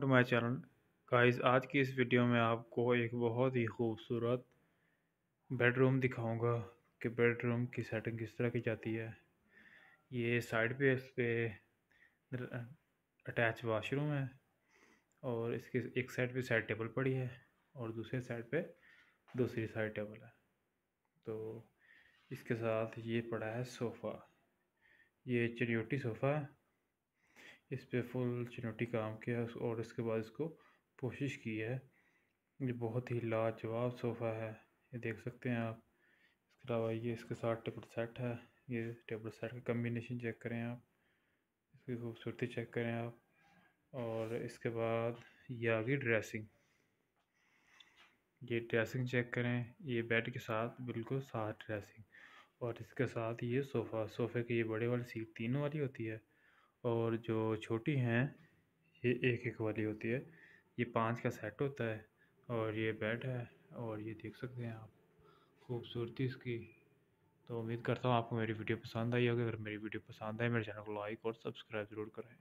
to my channel guys आज की इस वीडियो में आपको एक बहुत ही खूबसूरत बेडरूम दिखाऊंगा कि बेडरूम की सेटिंग किस तरह की जाती है ये साइड पे इस पे अटैच वाशरूम है और इसके एक साइड पे साइड टेबल पड़ी है और दूसरे साइड पे दूसरी साइड टेबल है तो इसके साथ ये पड़ा है सोफ़ा ये चरियोटी सोफ़ा है इस पर फुल चुनौती काम किया है और इसके बाद इसको कोशिश की है ये बहुत ही लाजवाब सोफ़ा है ये देख सकते हैं आप इसके अलावा ये इसके साथ टेबल सेट है ये टेबल सेट का कम्बिनेशन चेक करें आप इसकी खूबसूरती चेक करें आप और इसके बाद ये आ गई ड्रेसिंग ये ड्रेसिंग चेक करें ये बेड के साथ बिल्कुल साथ ड्रेसिंग और इसके साथ ये सोफ़ा सोफ़े की ये बड़े वाली सीट तीनों वाली होती है और जो छोटी हैं ये एक एक वाली होती है ये पाँच का सेट होता है और ये बेड है और ये देख सकते हैं आप खूबसूरती इसकी तो उम्मीद करता हूँ आपको मेरी वीडियो पसंद आई होगी अगर मेरी वीडियो पसंद आए मेरे चैनल को लाइक और सब्सक्राइब ज़रूर करें